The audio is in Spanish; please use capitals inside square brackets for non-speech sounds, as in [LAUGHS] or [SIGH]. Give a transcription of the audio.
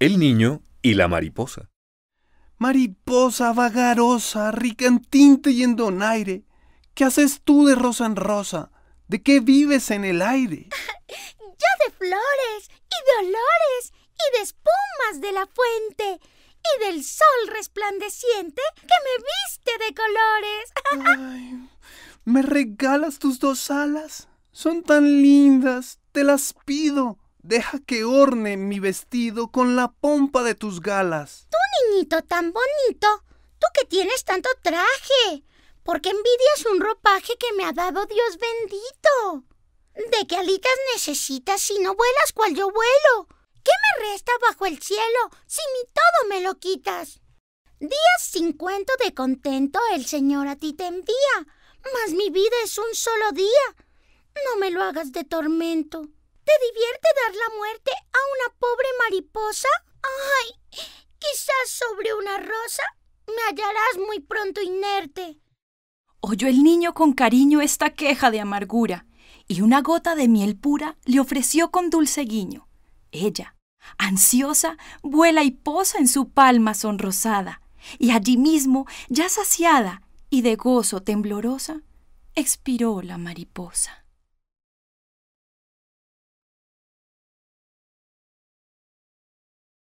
el niño y la mariposa. Mariposa vagarosa, rica en tinte y en donaire, ¿qué haces tú de rosa en rosa? ¿De qué vives en el aire? [LAUGHS] Yo de flores y de olores y de espumas de la fuente y del sol resplandeciente que me viste de colores. ¿Me regalas tus dos alas? Son tan lindas, te las pido. Deja que orne mi vestido con la pompa de tus galas. Tú, niñito tan bonito, tú que tienes tanto traje, porque envidias un ropaje que me ha dado Dios bendito. ¿De qué alitas necesitas si no vuelas cual yo vuelo? ¿Qué me resta bajo el cielo si ni todo me lo quitas? Días sin cuento de contento el Señor a ti te envía, mas mi vida es un solo día. No me lo hagas de tormento. ¿Te divierte dar la muerte a una pobre mariposa? ¡Ay! Quizás sobre una rosa me hallarás muy pronto inerte. Oyó el niño con cariño esta queja de amargura, y una gota de miel pura le ofreció con dulce guiño. Ella, ansiosa, vuela y posa en su palma sonrosada, y allí mismo, ya saciada y de gozo temblorosa, expiró la mariposa.